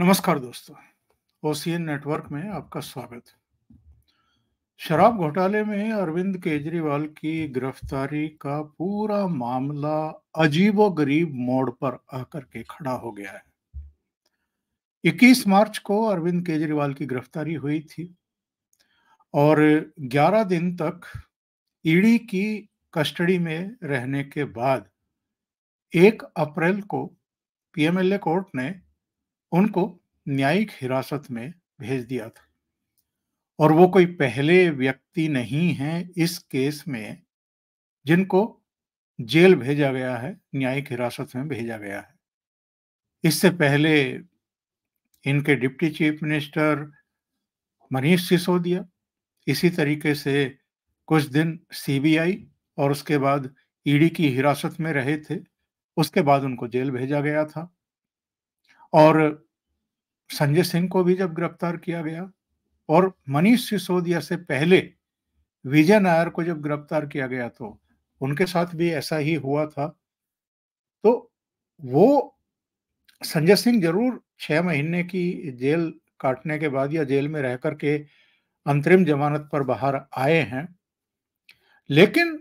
नमस्कार दोस्तों OCN network में आपका स्वागत शराब घोटाले में अरविंद केजरीवाल की गिरफ्तारी का पूरा मामला अजीब गरीब मोड़ पर आकर के खड़ा हो गया है 21 मार्च को अरविंद केजरीवाल की गिरफ्तारी हुई थी और 11 दिन तक ईडी की कस्टडी में रहने के बाद 1 अप्रैल को पीएमएलए कोर्ट ने उनको न्यायिक हिरासत में भेज दिया था और वो कोई पहले व्यक्ति नहीं है इस केस में जिनको जेल भेजा गया है न्यायिक हिरासत में भेजा गया है इससे पहले इनके deputy chief minister Manish Sisodia इसी तरीके से कुछ दिन सीबीआई और उसके बाद ईडी की हिरासत में रहे थे उसके बाद उनको जेल भेजा गया था और संजय सिंह को भी जब गिरफ्तार किया गया और मनीष सिसोदिया से पहले विजय नायर को जब गिरफ्तार किया गया तो उनके साथ भी ऐसा ही हुआ था तो वो संजय सिंह जरूर छह महीने की जेल काटने के बाद या जेल में रह करके अंतरिम जमानत पर बाहर आए हैं लेकिन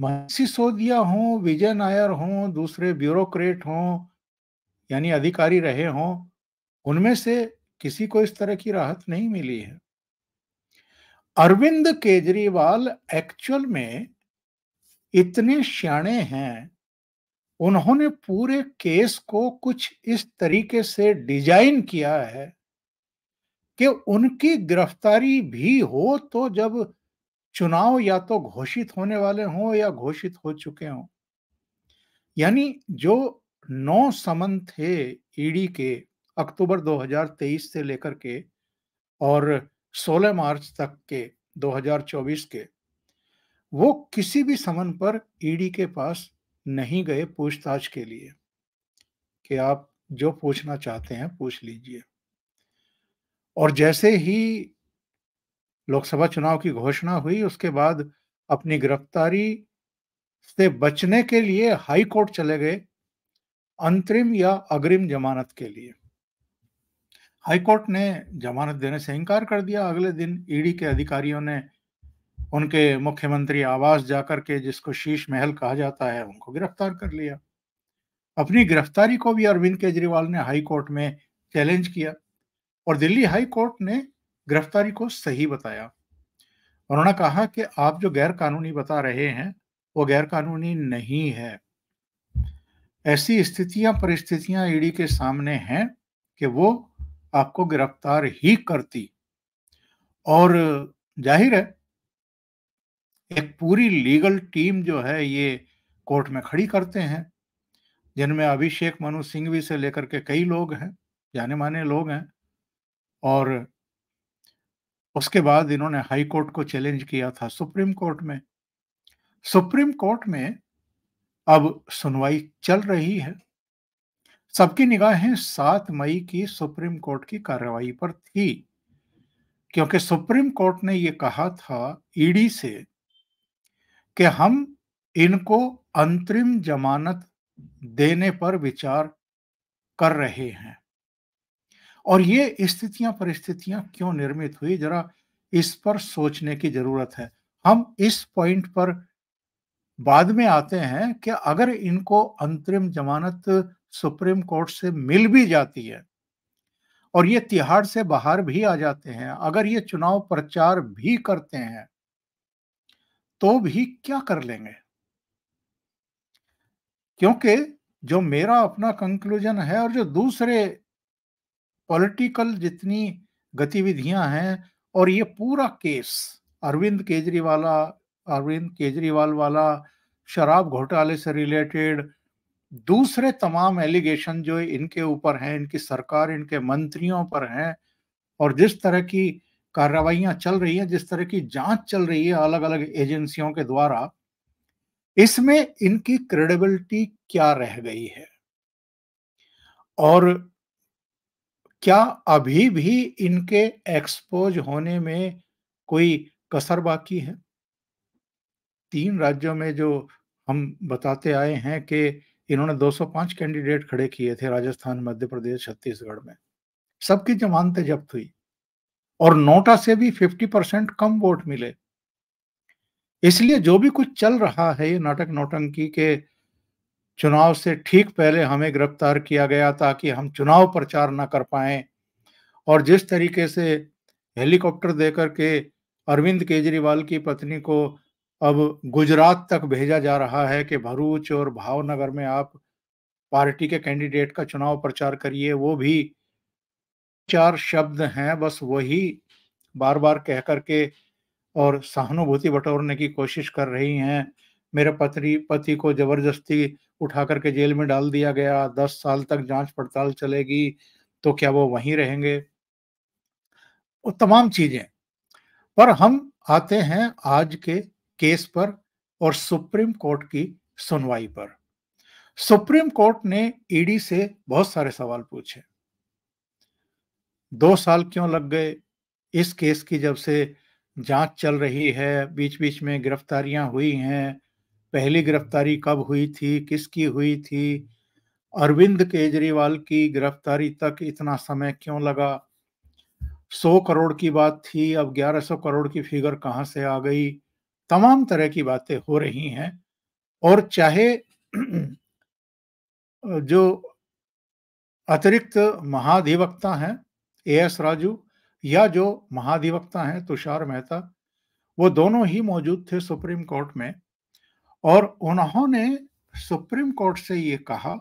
मनीष सिसोदिया हो विजय नायर हो दूसरे ब्यूरोक्रेट हों यानी अधिकारी रहे हों उनमें से किसी को इस तरह की राहत नहीं मिली है अरविंद केजरीवाल एक्चुअल में इतने श्याणे हैं उन्होंने पूरे केस को कुछ इस तरीके से डिजाइन किया है कि उनकी गिरफ्तारी भी हो तो जब चुनाव या तो घोषित होने वाले हों या घोषित हो चुके हों यानी जो नौ समन थे ईडी के अक्टूबर 2023 से लेकर के और 16 मार्च तक के 2024 के वो किसी भी समन पर ईडी के पास नहीं गए पूछताछ के लिए कि आप जो पूछना चाहते हैं पूछ लीजिए और जैसे ही लोकसभा चुनाव की घोषणा हुई उसके बाद अपनी गिरफ्तारी से बचने के लिए हाई कोर्ट चले गए अंतरिम या अग्रिम जमानत के लिए हाईकोर्ट ने जमानत देने से इनकार कर दिया अगले दिन ईडी के अधिकारियों ने उनके मुख्यमंत्री आवास जाकर के जिसको शीश महल कहा जाता है उनको गिरफ्तार कर लिया अपनी गिरफ्तारी को भी अरविंद केजरीवाल ने हाई कोर्ट में चैलेंज किया और दिल्ली हाई कोर्ट ने गिरफ्तारी को सही बताया उन्होंने कहा कि आप जो गैर कानूनी बता रहे हैं वो गैर कानूनी नहीं है ऐसी स्थितियां परिस्थितियां ईडी के सामने हैं कि वो आपको गिरफ्तार ही करती और जाहिर है एक पूरी लीगल टीम जो है ये कोर्ट में खड़ी करते हैं जिनमें अभिषेक मनु सिंह भी से लेकर के कई लोग हैं जाने माने लोग हैं और उसके बाद इन्होंने हाई कोर्ट को चैलेंज किया था सुप्रीम कोर्ट में सुप्रीम कोर्ट में अब सुनवाई चल रही है सबकी निगाहें सात मई की सुप्रीम कोर्ट की कार्रवाई पर थी क्योंकि सुप्रीम कोर्ट ने यह कहा था ईडी से कि हम इनको अंतरिम जमानत देने पर विचार कर रहे हैं और ये स्थितियां परिस्थितियां क्यों निर्मित हुई जरा इस पर सोचने की जरूरत है हम इस पॉइंट पर बाद में आते हैं कि अगर इनको अंतरिम जमानत सुप्रीम कोर्ट से मिल भी जाती है और ये तिहाड़ से बाहर भी आ जाते हैं अगर ये चुनाव प्रचार भी करते हैं तो भी क्या कर लेंगे क्योंकि जो मेरा अपना कंक्लूजन है और जो दूसरे पॉलिटिकल जितनी गतिविधियां हैं और ये पूरा केस अरविंद केजरीवाला अरविंद केजरीवाल वाला शराब घोटाले से रिलेटेड दूसरे तमाम एलिगेशन जो इनके ऊपर हैं इनकी सरकार इनके मंत्रियों पर हैं और जिस तरह की कार्रवाइयां चल रही है जिस तरह की जांच चल रही है अलग अलग एजेंसियों के द्वारा इसमें इनकी क्रेडिबिलिटी क्या रह गई है और क्या अभी भी इनके एक्सपोज होने में कोई कसर बाकी है तीन राज्यों में जो हम बताते आए हैं कि इन्होंने 205 कैंडिडेट खड़े किए थे राजस्थान मध्य प्रदेश छत्तीसगढ़ में सबकी जमानतें जब्त हुई और नोटा से भी 50 परसेंट कम वोट मिले इसलिए जो भी कुछ चल रहा है ये नाटक नोटंकी के चुनाव से ठीक पहले हमें गिरफ्तार किया गया ताकि हम चुनाव प्रचार ना कर पाए और जिस तरीके से हेलीकॉप्टर देकर के अरविंद केजरीवाल की पत्नी को अब गुजरात तक भेजा जा रहा है कि भरूच और भावनगर में आप पार्टी के कैंडिडेट का चुनाव प्रचार करिए वो भी चार शब्द हैं बस वही बार बार कह करके और सहानुभूति बटोरने की कोशिश कर रही हैं मेरे पति पति को जबरदस्ती उठा करके जेल में डाल दिया गया दस साल तक जांच पड़ताल चलेगी तो क्या वो वहीं रहेंगे वो तमाम चीजें पर हम आते हैं आज के केस पर और सुप्रीम कोर्ट की सुनवाई पर सुप्रीम कोर्ट ने ईडी से बहुत सारे सवाल पूछे दो साल क्यों लग गए इस केस की जब से जांच चल रही है बीच बीच में गिरफ्तारियां हुई हैं पहली गिरफ्तारी कब हुई थी किसकी हुई थी अरविंद केजरीवाल की गिरफ्तारी तक इतना समय क्यों लगा सौ करोड़ की बात थी अब ग्यारह सौ करोड़ की फिगर कहाँ से आ गई तमाम तरह की बातें हो रही हैं और चाहे जो अतिरिक्त महाधिवक्ता हैं ए एस राजू या जो महाधिवक्ता हैं तुषार मेहता वो दोनों ही मौजूद थे सुप्रीम कोर्ट में और उन्होंने सुप्रीम कोर्ट से ये कहा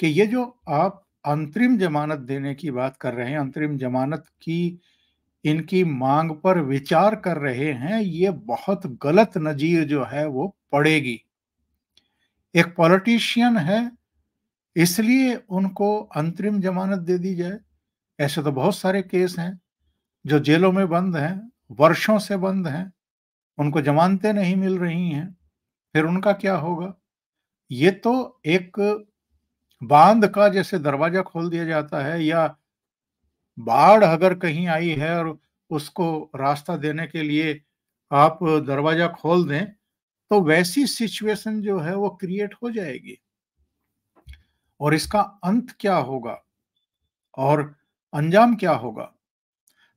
कि ये जो आप अंतरिम जमानत देने की बात कर रहे हैं अंतरिम जमानत की इनकी मांग पर विचार कर रहे हैं ये बहुत गलत नज़ीर जो है वो पड़ेगी एक पॉलिटिशियन है इसलिए उनको अंतरिम जमानत दे दी जाए ऐसे तो बहुत सारे केस हैं जो जेलों में बंद हैं वर्षों से बंद हैं उनको जमानतें नहीं मिल रही हैं फिर उनका क्या होगा ये तो एक बांध का जैसे दरवाजा खोल दिया जाता है या बाढ़ अगर कहीं आई है और उसको रास्ता देने के लिए आप दरवाजा खोल दें तो वैसी सिचुएशन जो है वो क्रिएट हो जाएगी और इसका अंत क्या होगा और अंजाम क्या होगा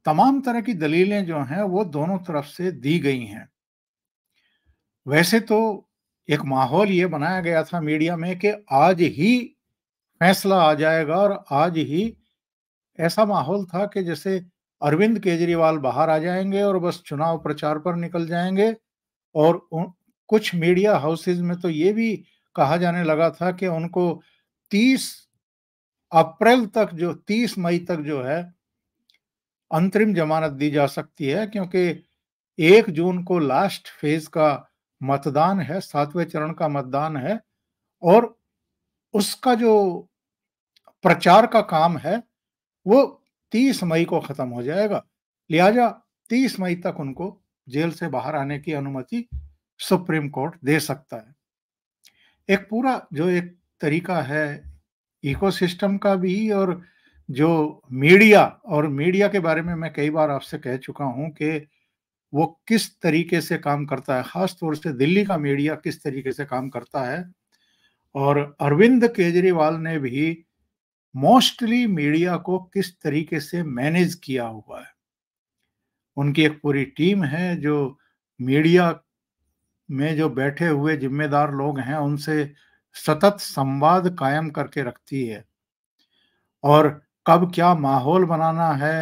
तमाम तरह की दलीलें जो हैं वो दोनों तरफ से दी गई हैं वैसे तो एक माहौल ये बनाया गया था मीडिया में कि आज ही फैसला आ जाएगा और आज ही ऐसा माहौल था कि जैसे अरविंद केजरीवाल बाहर आ जाएंगे और बस चुनाव प्रचार पर निकल जाएंगे और कुछ मीडिया हाउसेज में तो ये भी कहा जाने लगा था कि उनको 30 अप्रैल तक जो 30 मई तक जो है अंतरिम जमानत दी जा सकती है क्योंकि एक जून को लास्ट फेज का मतदान है सातवें चरण का मतदान है और उसका जो प्रचार का काम है वो तीस मई को खत्म हो जाएगा लिहाजा तीस मई तक उनको जेल से बाहर आने की अनुमति सुप्रीम कोर्ट दे सकता है एक पूरा जो एक तरीका है इकोसिस्टम का भी और जो मीडिया और मीडिया के बारे में मैं कई बार आपसे कह चुका हूं कि वो किस तरीके से काम करता है खास तौर से दिल्ली का मीडिया किस तरीके से काम करता है और अरविंद केजरीवाल ने भी मोस्टली मीडिया को किस तरीके से मैनेज किया हुआ है उनकी एक पूरी टीम है जो मीडिया में जो बैठे हुए जिम्मेदार लोग हैं उनसे सतत संवाद कायम करके रखती है और कब क्या माहौल बनाना है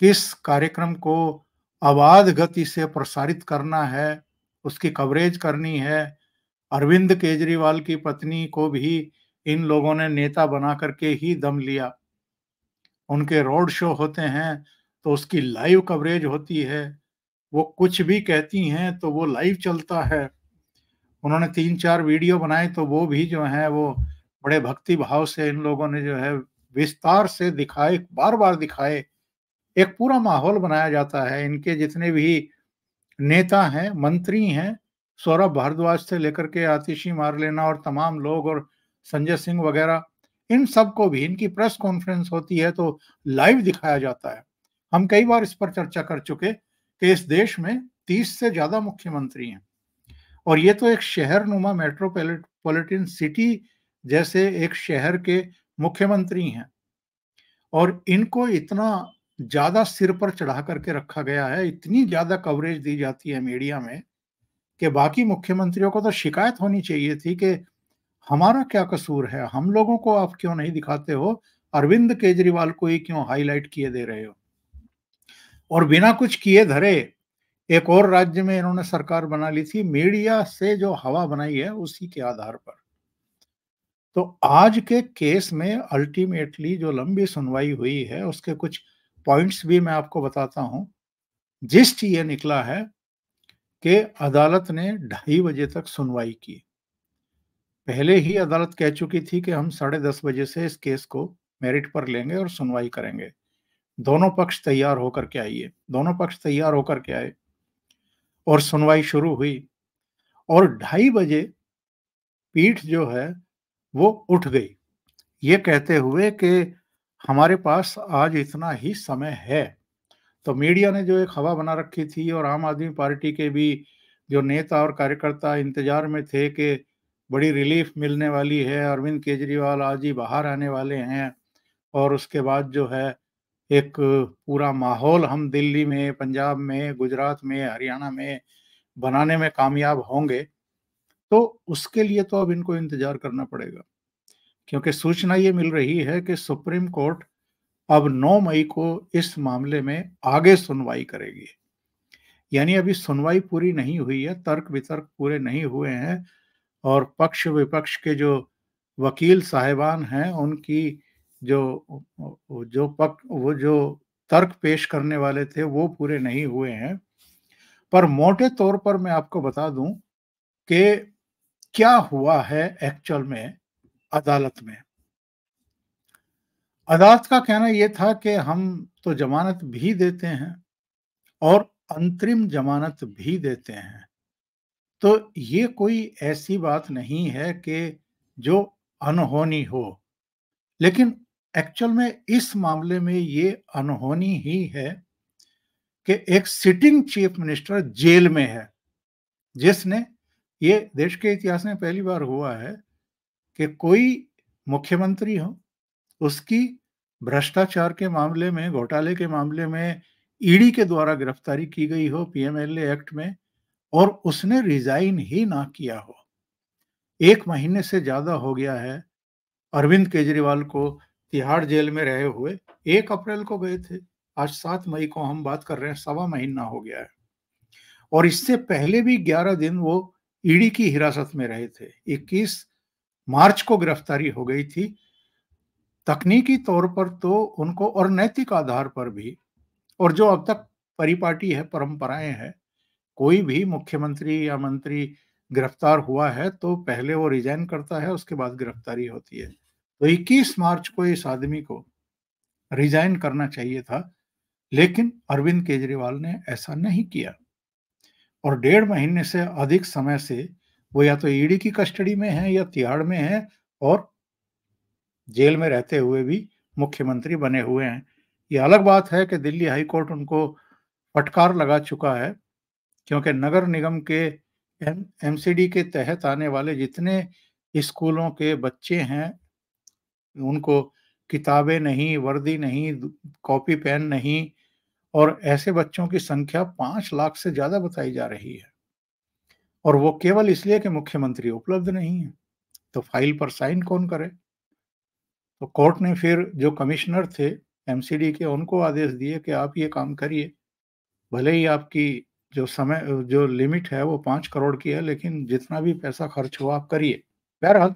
किस कार्यक्रम को आबाद गति से प्रसारित करना है उसकी कवरेज करनी है अरविंद केजरीवाल की पत्नी को भी इन लोगों ने नेता बना करके ही दम लिया उनके रोड शो होते हैं तो उसकी लाइव कवरेज होती है वो कुछ भी कहती हैं तो वो लाइव चलता है उन्होंने तीन चार वीडियो बनाए तो वो भी जो है वो बड़े भक्ति भाव से इन लोगों ने जो है विस्तार से दिखाए बार बार दिखाए एक पूरा माहौल बनाया जाता है इनके जितने भी नेता हैं मंत्री हैं सौरभ भारद्वाज से लेकर के आतिशी मार लेना और तमाम लोग और संजय सिंह वगैरह इन सब को भी इनकी प्रेस कॉन्फ्रेंस होती है तो लाइव दिखाया जाता है हम कई बार इस पर चर्चा कर चुके कि इस देश में तीस से ज्यादा मुख्यमंत्री हैं और ये तो एक शहर नुमा मेट्रोपोलिटन सिटी जैसे एक शहर के मुख्यमंत्री हैं और इनको इतना ज्यादा सिर पर चढ़ा करके रखा गया है इतनी ज्यादा कवरेज दी जाती है मीडिया में कि बाकी मुख्यमंत्रियों को तो शिकायत होनी चाहिए थी कि हमारा क्या कसूर है हम लोगों को आप क्यों नहीं दिखाते हो अरविंद केजरीवाल को ही क्यों हाईलाइट किए दे रहे हो और बिना कुछ किए धरे एक और राज्य में इन्होंने सरकार बना ली थी मीडिया से जो हवा बनाई है उसी के आधार पर तो आज के केस में अल्टीमेटली जो लंबी सुनवाई हुई है उसके कुछ पॉइंट्स भी मैं आपको बताता हूं जिस ये निकला है कि अदालत ने ढाई बजे तक सुनवाई की पहले ही अदालत कह चुकी थी कि हम साढ़े दस बजे से इस केस को मेरिट पर लेंगे और सुनवाई करेंगे दोनों पक्ष तैयार होकर के आइए दोनों पक्ष तैयार होकर के आए और सुनवाई शुरू हुई और ढाई बजे पीठ जो है वो उठ गई ये कहते हुए कि हमारे पास आज इतना ही समय है तो मीडिया ने जो एक हवा बना रखी थी और आम आदमी पार्टी के भी जो नेता और कार्यकर्ता इंतजार में थे कि बड़ी रिलीफ मिलने वाली है अरविंद केजरीवाल आज ही बाहर आने वाले हैं और उसके बाद जो है एक पूरा माहौल हम दिल्ली में पंजाब में गुजरात में हरियाणा में बनाने में कामयाब होंगे तो उसके लिए तो अब इनको इंतजार करना पड़ेगा क्योंकि सूचना ये मिल रही है कि सुप्रीम कोर्ट अब 9 मई को इस मामले में आगे सुनवाई करेगी यानी अभी सुनवाई पूरी नहीं हुई है तर्क वितर्क पूरे नहीं हुए हैं और पक्ष विपक्ष के जो वकील साहेबान हैं उनकी जो जो पक वो जो तर्क पेश करने वाले थे वो पूरे नहीं हुए हैं पर मोटे तौर पर मैं आपको बता दूं कि क्या हुआ है एक्चुअल में अदालत में अदालत का कहना यह था कि हम तो जमानत भी देते हैं और अंतरिम जमानत भी देते हैं तो ये कोई ऐसी बात नहीं है कि जो अनहोनी हो लेकिन एक्चुअल में इस मामले में ये अनहोनी ही है कि एक सिटिंग चीफ मिनिस्टर जेल में है जिसने ये देश के इतिहास में पहली बार हुआ है कि कोई मुख्यमंत्री हो उसकी भ्रष्टाचार के मामले में घोटाले के मामले में ईडी के द्वारा गिरफ्तारी की गई हो पीएमएलए एक्ट में और उसने रिजाइन ही ना किया हो एक महीने से ज्यादा हो गया है अरविंद केजरीवाल को तिहाड़ जेल में रहे हुए एक अप्रैल को गए थे आज सात मई को हम बात कर रहे हैं सवा महीना हो गया है और इससे पहले भी ग्यारह दिन वो ईडी की हिरासत में रहे थे इक्कीस मार्च को गिरफ्तारी हो गई थी तकनीकी तौर पर तो उनको और नैतिक आधार पर भी और जो अब तक परिपाटी है परंपराएं हैं कोई भी मुख्यमंत्री या मंत्री गिरफ्तार हुआ है तो पहले वो रिजाइन करता है उसके बाद गिरफ्तारी होती है तो 21 मार्च को इस आदमी को रिजाइन करना चाहिए था लेकिन अरविंद केजरीवाल ने ऐसा नहीं किया और डेढ़ महीने से अधिक समय से वो या तो ईडी की कस्टडी में है या तिहाड़ में है और जेल में रहते हुए भी मुख्यमंत्री बने हुए हैं ये अलग बात है कि दिल्ली हाईकोर्ट उनको फटकार लगा चुका है क्योंकि नगर निगम के एम एमसीडी के तहत आने वाले जितने स्कूलों के बच्चे हैं उनको किताबें नहीं वर्दी नहीं कॉपी पेन नहीं और ऐसे बच्चों की संख्या पांच लाख से ज़्यादा बताई जा रही है और वो केवल इसलिए कि मुख्यमंत्री उपलब्ध नहीं है तो फाइल पर साइन कौन करे तो कोर्ट ने फिर जो कमिश्नर थे एमसीडी के उनको आदेश दिए कि आप ये काम करिए भले ही आपकी जो समय जो लिमिट है वो पांच करोड़ की है लेकिन जितना भी पैसा खर्च हुआ आप करिए बहरहाल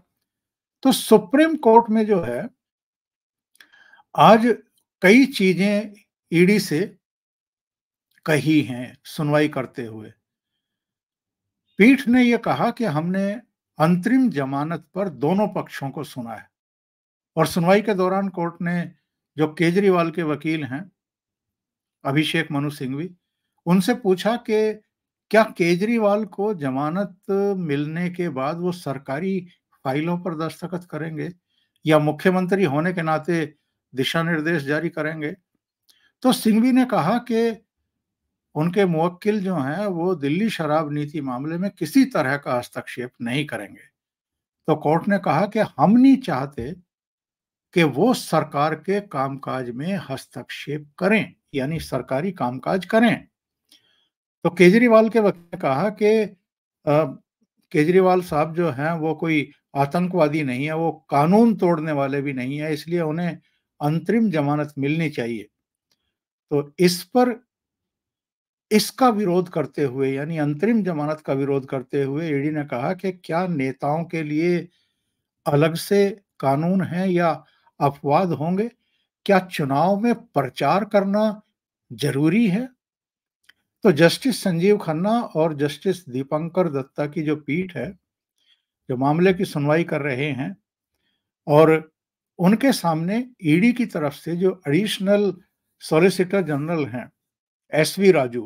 तो सुप्रीम कोर्ट में जो है आज कई चीजें ईडी e से कही हैं सुनवाई करते हुए पीठ ने यह कहा कि हमने अंतरिम जमानत पर दोनों पक्षों को सुना है और सुनवाई के दौरान कोर्ट ने जो केजरीवाल के वकील हैं अभिषेक मनु सिंघवी उनसे पूछा कि क्या केजरीवाल को जमानत मिलने के बाद वो सरकारी फाइलों पर दस्तखत करेंगे या मुख्यमंत्री होने के नाते दिशा निर्देश जारी करेंगे तो सिंघवी ने कहा कि उनके मुवक्किल जो हैं वो दिल्ली शराब नीति मामले में किसी तरह का हस्तक्षेप नहीं करेंगे तो कोर्ट ने कहा कि हम नहीं चाहते कि वो सरकार के कामकाज में हस्तक्षेप करें यानी सरकारी कामकाज करें तो केजरीवाल के वक्त ने कहा कि केजरीवाल साहब जो हैं वो कोई आतंकवादी नहीं है वो कानून तोड़ने वाले भी नहीं है इसलिए उन्हें अंतरिम जमानत मिलनी चाहिए तो इस पर इसका विरोध करते हुए यानी अंतरिम जमानत का विरोध करते हुए ईडी ने कहा कि क्या नेताओं के लिए अलग से कानून है या अपवाद होंगे क्या चुनाव में प्रचार करना जरूरी है तो जस्टिस संजीव खन्ना और जस्टिस दीपंकर दत्ता की जो पीठ है जो मामले की सुनवाई कर रहे हैं और उनके सामने ईडी की तरफ से जो एडिशनल सॉलिसिटर जनरल हैं एस वी राजू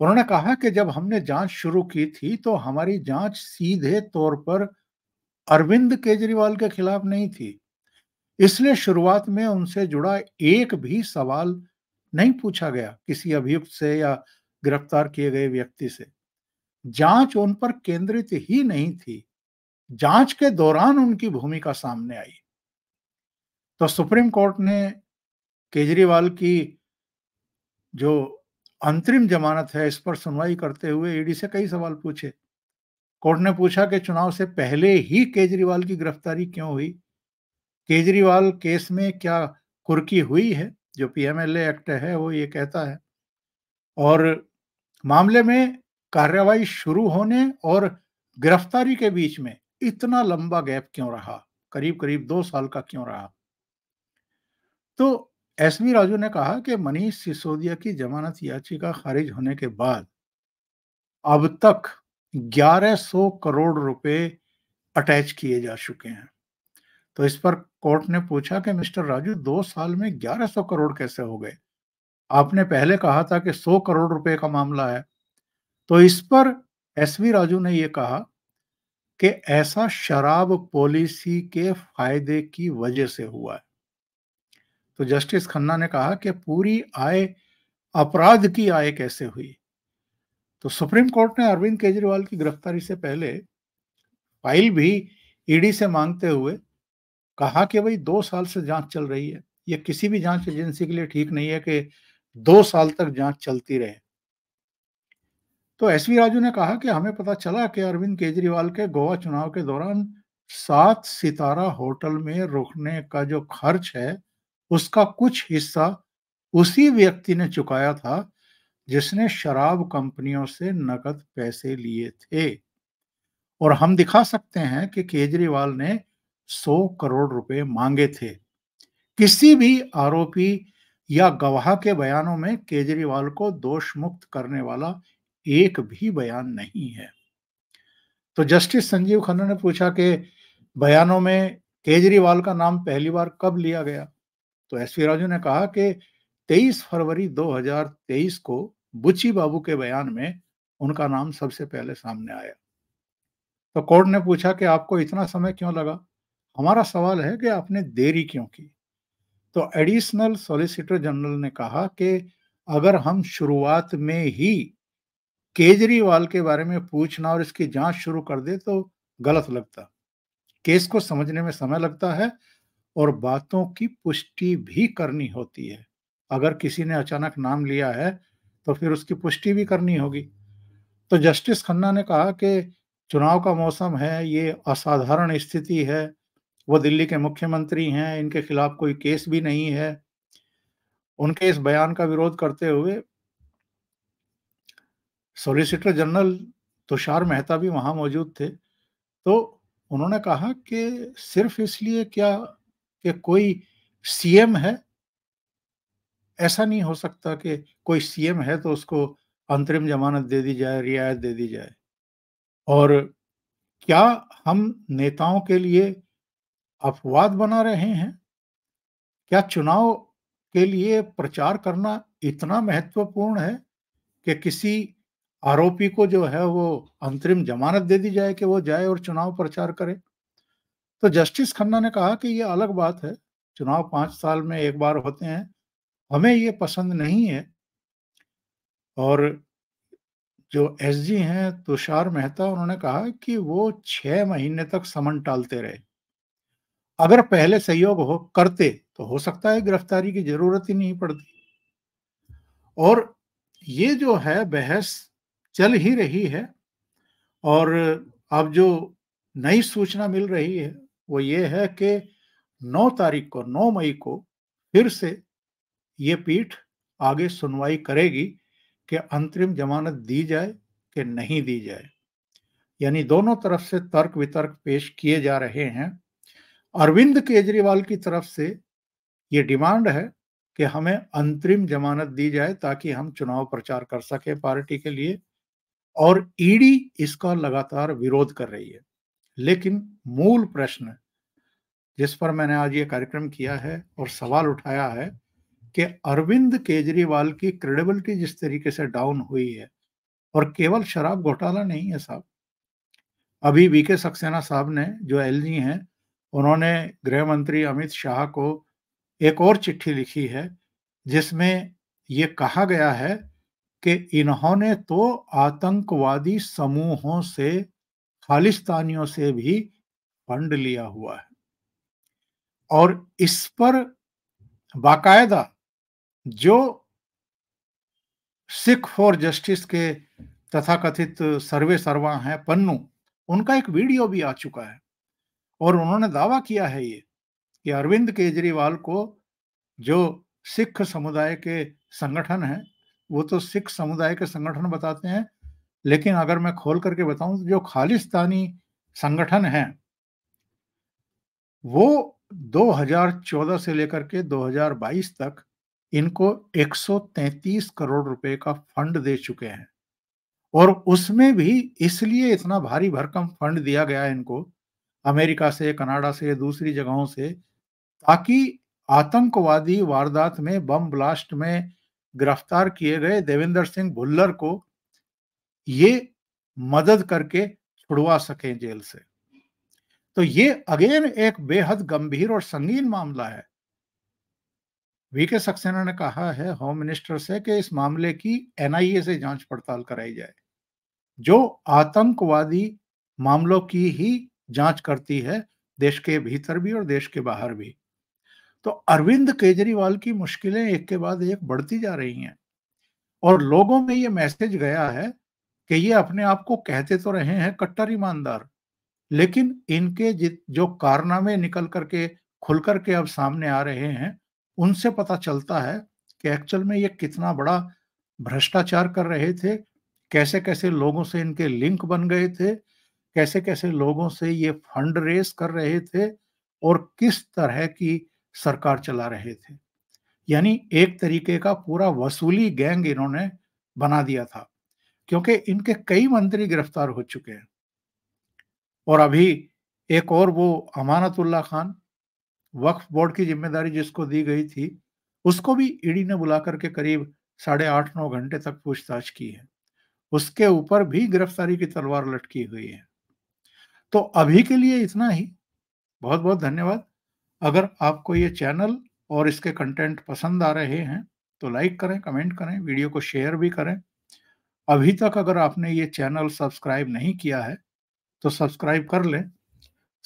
उन्होंने कहा कि जब हमने जांच शुरू की थी तो हमारी जांच सीधे तौर पर अरविंद केजरीवाल के खिलाफ नहीं थी इसलिए शुरुआत में उनसे जुड़ा एक भी सवाल नहीं पूछा गया किसी अभियुक्त से या गिरफ्तार किए गए व्यक्ति से जांच उन पर केंद्रित ही नहीं थी जांच के दौरान उनकी भूमिका सामने आई तो सुप्रीम कोर्ट ने केजरीवाल की जो अंतरिम जमानत है इस पर सुनवाई करते हुए ईडी से कई सवाल पूछे कोर्ट ने पूछा कि चुनाव से पहले ही केजरीवाल की गिरफ्तारी क्यों हुई केजरीवाल केस में क्या कुर्की हुई है जो पीएमएलए एक्ट है वो ये कहता है और मामले में कार्रवाई शुरू होने और गिरफ्तारी के बीच में इतना लंबा गैप क्यों रहा करीब करीब दो साल का क्यों रहा तो एस वी राजू ने कहा कि मनीष सिसोदिया की जमानत याचिका खारिज होने के बाद अब तक 1100 करोड़ रुपए अटैच किए जा चुके हैं तो इस पर कोर्ट ने पूछा कि मिस्टर राजू दो साल में 1100 करोड़ कैसे हो गए आपने पहले कहा था कि 100 करोड़ रुपए का मामला है तो इस पर एसवी राजू ने यह कहा कि ऐसा शराब पॉलिसी के फायदे की वजह से हुआ है तो जस्टिस खन्ना ने कहा कि पूरी आय अपराध की आय कैसे हुई तो सुप्रीम कोर्ट ने अरविंद केजरीवाल की गिरफ्तारी से पहले फाइल भी ईडी से मांगते हुए कहा कि भाई दो साल से जांच चल रही है यह किसी भी जांच एजेंसी के लिए ठीक नहीं है कि दो साल तक जांच चलती रहे तो एस वी राजू ने कहा कि हमें पता चला कि अरविंद केजरीवाल के गोवा चुनाव के दौरान सात सितारा होटल में रुकने का जो खर्च है उसका कुछ हिस्सा उसी व्यक्ति ने चुकाया था जिसने शराब कंपनियों से नकद पैसे लिए थे और हम दिखा सकते हैं कि केजरीवाल ने सौ करोड़ रुपए मांगे थे किसी भी आरोपी या गवाह के बयानों में केजरीवाल को दोष मुक्त करने वाला एक भी बयान नहीं है तो जस्टिस संजीव खन्ना ने पूछा कि बयानों में केजरीवाल का नाम पहली बार कब लिया गया तो एस वी राजू ने कहा कि 23 फरवरी 2023 को बुची बाबू के बयान में उनका नाम सबसे पहले सामने आया तो कोर्ट ने पूछा कि आपको इतना समय क्यों लगा हमारा सवाल है कि आपने देरी क्यों की तो एडिशनल सॉलिसिटर जनरल ने कहा कि अगर हम शुरुआत में ही केजरीवाल के बारे में पूछना और इसकी जांच शुरू कर दे तो गलत लगता केस को समझने में समय लगता है और बातों की पुष्टि भी करनी होती है अगर किसी ने अचानक नाम लिया है तो फिर उसकी पुष्टि भी करनी होगी तो जस्टिस खन्ना ने कहा कि चुनाव का मौसम है ये असाधारण स्थिति है वो दिल्ली के मुख्यमंत्री हैं इनके खिलाफ कोई केस भी नहीं है उनके इस बयान का विरोध करते हुए सॉलिसिटर जनरल तुषार मेहता भी वहां मौजूद थे तो उन्होंने कहा कि सिर्फ इसलिए क्या कि कोई सीएम है ऐसा नहीं हो सकता कि कोई सीएम है तो उसको अंतरिम जमानत दे दी जाए रियायत दे दी जाए और क्या हम नेताओं के लिए अपवाद बना रहे हैं क्या चुनाव के लिए प्रचार करना इतना महत्वपूर्ण है कि किसी आरोपी को जो है वो अंतरिम जमानत दे दी जाए कि वो जाए और चुनाव प्रचार करे तो जस्टिस खन्ना ने कहा कि ये अलग बात है चुनाव पांच साल में एक बार होते हैं हमें ये पसंद नहीं है और जो एसजी हैं तुषार मेहता उन्होंने कहा कि वो छह महीने तक समन टालते रहे अगर पहले सहयोग हो करते तो हो सकता है गिरफ्तारी की जरूरत ही नहीं पड़ती और ये जो है बहस चल ही रही है और अब जो नई सूचना मिल रही है वो ये है कि 9 तारीख को 9 मई को फिर से ये पीठ आगे सुनवाई करेगी कि अंतरिम जमानत दी जाए कि नहीं दी जाए यानी दोनों तरफ से तर्क वितर्क पेश किए जा रहे हैं अरविंद केजरीवाल की तरफ से ये डिमांड है कि हमें अंतरिम जमानत दी जाए ताकि हम चुनाव प्रचार कर सके पार्टी के लिए और ईडी इसका लगातार विरोध कर रही है लेकिन मूल प्रश्न जिस पर मैंने आज ये कार्यक्रम किया है और सवाल उठाया है कि अरविंद केजरीवाल की क्रेडिबिलिटी जिस तरीके से डाउन हुई है और केवल शराब घोटाला नहीं है साहब अभी वी के सक्सेना साहब ने जो एल जी हैं उन्होंने गृह मंत्री अमित शाह को एक और चिट्ठी लिखी है जिसमें ये कहा गया है कि इन्होंने तो आतंकवादी समूहों से खालिस्तानियों से भी फंड लिया हुआ है और इस पर बाकायदा जो सिख फॉर जस्टिस के तथाकथित सर्वे सर्वा हैं पन्नू उनका एक वीडियो भी आ चुका है और उन्होंने दावा किया है ये कि अरविंद केजरीवाल को जो सिख समुदाय के संगठन है वो तो सिख समुदाय के संगठन बताते हैं लेकिन अगर मैं खोल करके बताऊं जो खालिस्तानी संगठन है वो 2014 से लेकर के 2022 तक इनको 133 करोड़ रुपए का फंड दे चुके हैं और उसमें भी इसलिए इतना भारी भरकम फंड दिया गया है इनको अमेरिका से कनाडा से दूसरी जगहों से ताकि आतंकवादी वारदात में बम ब्लास्ट में गिरफ्तार किए गए देवेंद्र सिंह भुल्लर को ये मदद करके छुड़वा सके जेल से तो ये अगेन एक बेहद गंभीर और संगीन मामला है वीके सक्सेना ने कहा है होम मिनिस्टर से कि इस मामले की एनआईए से जांच पड़ताल कराई जाए जो आतंकवादी मामलों की ही जांच करती है देश के भीतर भी और देश के बाहर भी तो अरविंद केजरीवाल की मुश्किलें एक के बाद एक बढ़ती जा रही हैं और लोगों में ये मैसेज गया है कि ये अपने आप को कहते तो रहे हैं कट्टर ईमानदार लेकिन इनके जो कारनामे निकल करके खुल करके अब सामने आ रहे हैं उनसे पता चलता है कि एक्चुअल में ये कितना बड़ा भ्रष्टाचार कर रहे थे कैसे कैसे लोगों से इनके लिंक बन गए थे कैसे कैसे लोगों से ये फंड रेस कर रहे थे और किस तरह की सरकार चला रहे थे यानी एक तरीके का पूरा वसूली गैंग इन्होंने बना दिया था क्योंकि इनके कई मंत्री गिरफ्तार हो चुके हैं और अभी एक और वो अमानतुल्ला खान वक्फ बोर्ड की जिम्मेदारी जिसको दी गई थी उसको भी ईडी ने बुला करके करीब साढ़े आठ नौ घंटे तक पूछताछ की है उसके ऊपर भी गिरफ्तारी की तलवार लटकी हुई है तो अभी के लिए इतना ही बहुत बहुत धन्यवाद अगर आपको ये चैनल और इसके कंटेंट पसंद आ रहे हैं तो लाइक करें कमेंट करें वीडियो को शेयर भी करें अभी तक अगर आपने ये चैनल सब्सक्राइब नहीं किया है तो सब्सक्राइब कर लें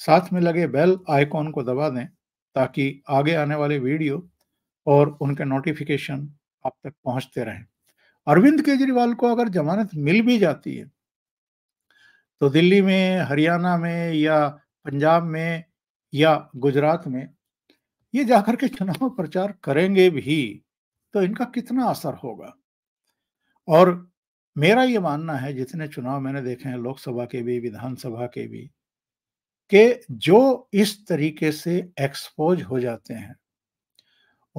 साथ में लगे बेल आइकॉन को दबा दें ताकि आगे आने वाले वीडियो और उनके नोटिफिकेशन आप तक पहुंचते रहें अरविंद केजरीवाल को अगर जमानत मिल भी जाती है तो दिल्ली में हरियाणा में या पंजाब में या गुजरात में ये जाकर के चुनाव प्रचार करेंगे भी तो इनका कितना असर होगा और मेरा ये मानना है जितने चुनाव मैंने देखे हैं लोकसभा के भी विधानसभा के भी कि जो इस तरीके से एक्सपोज हो जाते हैं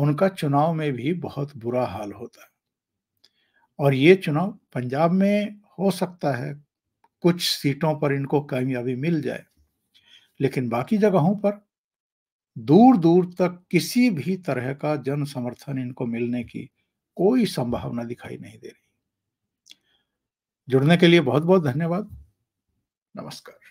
उनका चुनाव में भी बहुत बुरा हाल होता है और ये चुनाव पंजाब में हो सकता है कुछ सीटों पर इनको कामयाबी मिल जाए लेकिन बाकी जगहों पर दूर दूर तक किसी भी तरह का जन समर्थन इनको मिलने की कोई संभावना दिखाई नहीं दे रही जुड़ने के लिए बहुत बहुत धन्यवाद नमस्कार